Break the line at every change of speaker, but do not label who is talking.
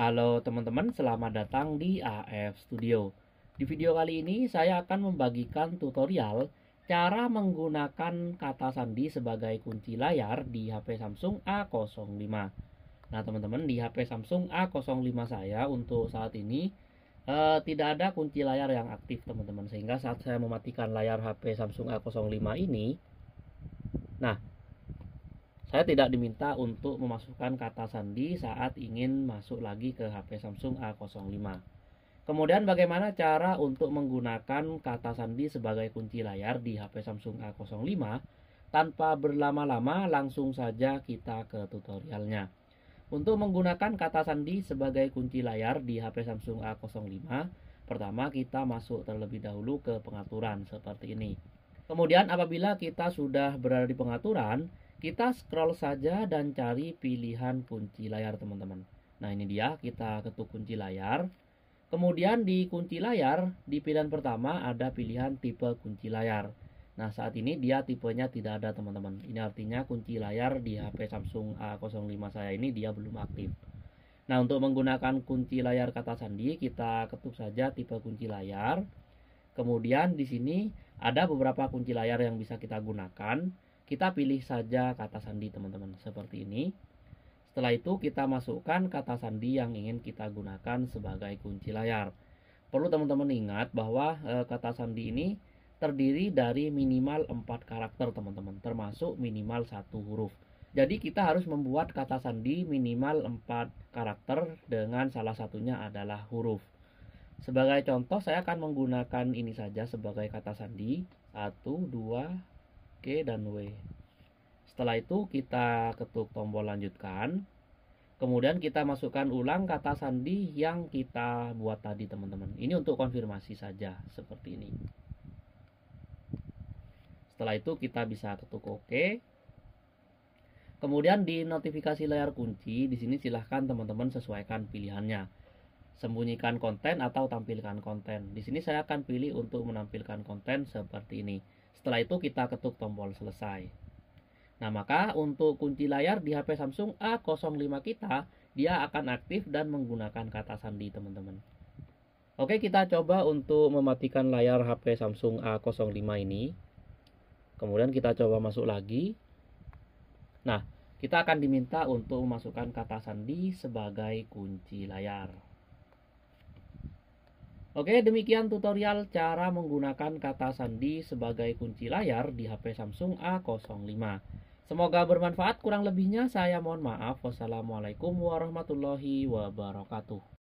Halo teman-teman, selamat datang di AF Studio. Di video kali ini saya akan membagikan tutorial cara menggunakan kata sandi sebagai kunci layar di HP Samsung A05. Nah teman-teman di HP Samsung A05 saya untuk saat ini eh, tidak ada kunci layar yang aktif teman-teman sehingga saat saya mematikan layar HP Samsung A05 ini, nah saya tidak diminta untuk memasukkan kata sandi saat ingin masuk lagi ke HP Samsung A05. Kemudian bagaimana cara untuk menggunakan kata sandi sebagai kunci layar di HP Samsung A05 tanpa berlama-lama langsung saja kita ke tutorialnya. Untuk menggunakan kata sandi sebagai kunci layar di HP Samsung A05, pertama kita masuk terlebih dahulu ke pengaturan seperti ini. Kemudian apabila kita sudah berada di pengaturan, kita scroll saja dan cari pilihan kunci layar teman-teman. Nah ini dia kita ketuk kunci layar. Kemudian di kunci layar, di pilihan pertama ada pilihan tipe kunci layar. Nah saat ini dia tipenya tidak ada teman-teman. Ini artinya kunci layar di HP Samsung A05 saya ini dia belum aktif. Nah untuk menggunakan kunci layar kata sandi kita ketuk saja tipe kunci layar. Kemudian di sini ada beberapa kunci layar yang bisa kita gunakan. Kita pilih saja kata sandi teman-teman seperti ini. Setelah itu kita masukkan kata sandi yang ingin kita gunakan sebagai kunci layar. Perlu teman-teman ingat bahwa e, kata sandi ini terdiri dari minimal 4 karakter teman-teman, termasuk minimal satu huruf. Jadi kita harus membuat kata sandi minimal 4 karakter dengan salah satunya adalah huruf. Sebagai contoh saya akan menggunakan ini saja sebagai kata sandi. 1 2 Oke dan W. Setelah itu kita ketuk tombol lanjutkan. Kemudian kita masukkan ulang kata sandi yang kita buat tadi teman-teman. Ini untuk konfirmasi saja seperti ini. Setelah itu kita bisa ketuk OK. Kemudian di notifikasi layar kunci di sini silahkan teman-teman sesuaikan pilihannya sembunyikan konten atau tampilkan konten. Di sini saya akan pilih untuk menampilkan konten seperti ini. Setelah itu kita ketuk tombol selesai. Nah, maka untuk kunci layar di HP Samsung A05 kita, dia akan aktif dan menggunakan kata sandi, teman-teman. Oke, kita coba untuk mematikan layar HP Samsung A05 ini. Kemudian kita coba masuk lagi. Nah, kita akan diminta untuk memasukkan kata sandi sebagai kunci layar. Oke, demikian tutorial cara menggunakan kata sandi sebagai kunci layar di HP Samsung A05. Semoga bermanfaat, kurang lebihnya saya mohon maaf. Wassalamualaikum warahmatullahi wabarakatuh.